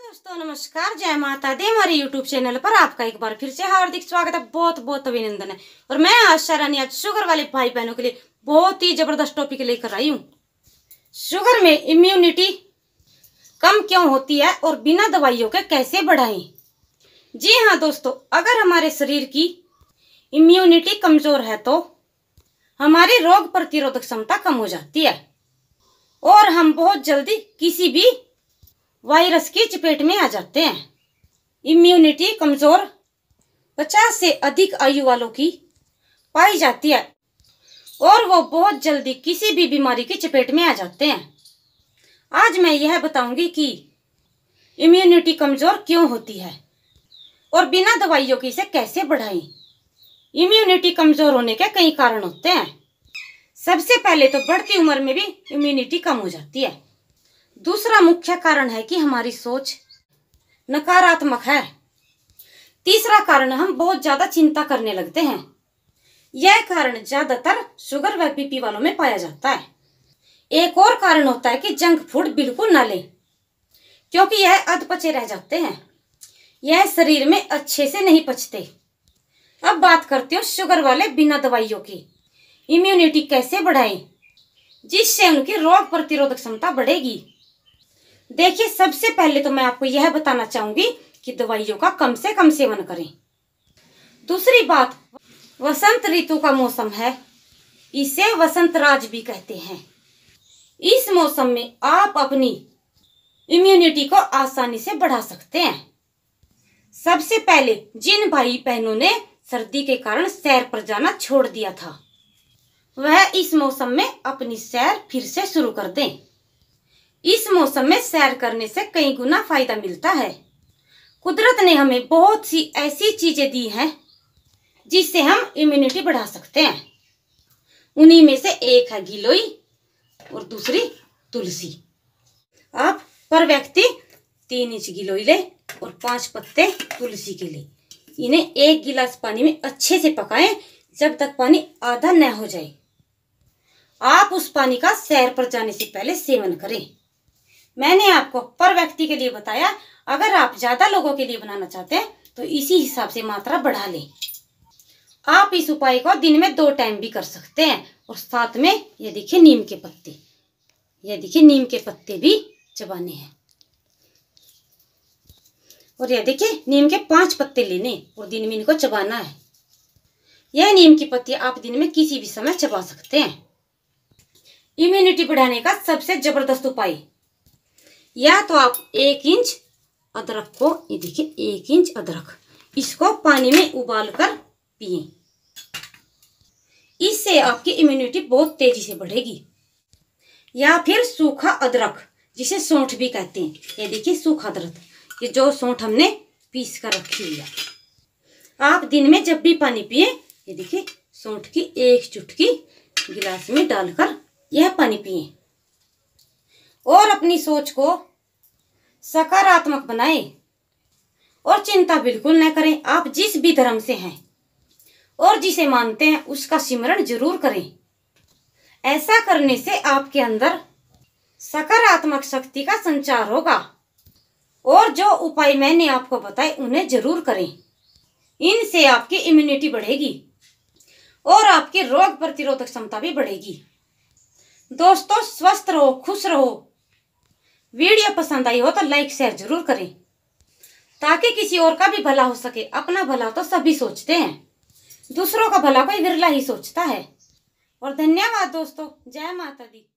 दोस्तों नमस्कार जय माता दी हमारे यूट्यूब चैनल पर आपका एक बार फिर से हार्दिक स्वागत है बहुत बहुत अभिनंदन है और मैं आशा रानी आज शुगर वाले भाई बहनों के लिए बहुत ही जबरदस्त टॉपिक लेकर आई हूँ शुगर में इम्यूनिटी कम क्यों होती है और बिना दवाइयों के कैसे बढ़ाएं जी हाँ दोस्तों अगर हमारे शरीर की इम्यूनिटी कमज़ोर है तो हमारी रोग प्रतिरोधक क्षमता कम हो जाती है और हम बहुत जल्दी किसी भी वायरस की चपेट में आ जाते हैं इम्यूनिटी कमज़ोर 50 से अधिक आयु वालों की पाई जाती है और वो बहुत जल्दी किसी भी बीमारी की चपेट में आ जाते हैं आज मैं यह बताऊंगी कि इम्यूनिटी कमज़ोर क्यों होती है और बिना दवाइयों की इसे कैसे बढ़ाएं इम्यूनिटी कमज़ोर होने के कई कारण होते हैं सबसे पहले तो बढ़ती उम्र में भी इम्यूनिटी कम हो जाती है दूसरा मुख्य कारण है कि हमारी सोच नकारात्मक है तीसरा कारण हम बहुत ज़्यादा चिंता करने लगते हैं यह कारण ज़्यादातर शुगर व बीपी वालों में पाया जाता है एक और कारण होता है कि जंक फूड बिल्कुल ना लें क्योंकि यह अधपचे रह जाते हैं यह शरीर में अच्छे से नहीं पचते अब बात करते हो शुगर वाले बिना दवाइयों की इम्यूनिटी कैसे बढ़ाएं जिससे उनकी रोग प्रतिरोधक क्षमता बढ़ेगी देखिए सबसे पहले तो मैं आपको यह बताना चाहूंगी कि दवाइयों का कम से कम सेवन करें दूसरी बात वसंत ऋतु का मौसम है इसे वसंत राज भी कहते हैं इस मौसम में आप अपनी इम्यूनिटी को आसानी से बढ़ा सकते हैं सबसे पहले जिन भाई बहनों ने सर्दी के कारण सैर पर जाना छोड़ दिया था वह इस मौसम में अपनी सैर फिर से शुरू कर दें मौसम में सैर करने से कई गुना फायदा मिलता है कुदरत ने हमें बहुत सी ऐसी चीज़ें दी हैं जिससे हम इम्यूनिटी बढ़ा सकते हैं उन्हीं में से एक है गिलोई और दूसरी तुलसी आप पर व्यक्ति तीन इंच गिलोई ले और पांच पत्ते तुलसी के ले इन्हें एक गिलास पानी में अच्छे से पकाएं जब तक पानी आधा न हो जाए आप उस पानी का सैर पर जाने से पहले सेवन करें मैंने आपको पर व्यक्ति के लिए बताया अगर आप ज़्यादा लोगों के लिए बनाना चाहते हैं तो इसी हिसाब से मात्रा बढ़ा लें आप इस उपाय को दिन में दो टाइम भी कर सकते हैं और साथ में ये देखिए नीम के पत्ते ये देखिए नीम के पत्ते भी चबाने हैं और यह देखिए नीम के पांच पत्ते लेने और दिन में इनको चबाना है यह नीम की पत्ती आप दिन में किसी भी समय चबा सकते हैं इम्यूनिटी बढ़ाने का सबसे जबरदस्त उपाय या तो आप एक इंच अदरक को ये देखिए एक इंच अदरक इसको पानी में उबाल कर पिए इससे आपकी इम्यूनिटी बहुत तेजी से बढ़ेगी या फिर सूखा अदरक जिसे सौठ भी कहते हैं ये देखिए सूखा अदरक ये जो सौठ हमने पीस कर रखी हुई है आप दिन में जब भी पानी पिए ये देखिए सौठ की एक चुटकी गिलास में डालकर यह पानी पिए और अपनी सोच को सकारात्मक बनाएं और चिंता बिल्कुल न करें आप जिस भी धर्म से हैं और जिसे मानते हैं उसका सिमरण जरूर करें ऐसा करने से आपके अंदर सकारात्मक शक्ति का संचार होगा और जो उपाय मैंने आपको बताए उन्हें जरूर करें इनसे आपकी इम्यूनिटी बढ़ेगी और आपकी रोग प्रतिरोधक क्षमता भी बढ़ेगी दोस्तों स्वस्थ रहो खुश रहो वीडियो पसंद आई हो तो लाइक शेयर जरूर करें ताकि किसी और का भी भला हो सके अपना भला तो सभी सोचते हैं दूसरों का भला कोई विरला ही सोचता है और धन्यवाद दोस्तों जय माता दी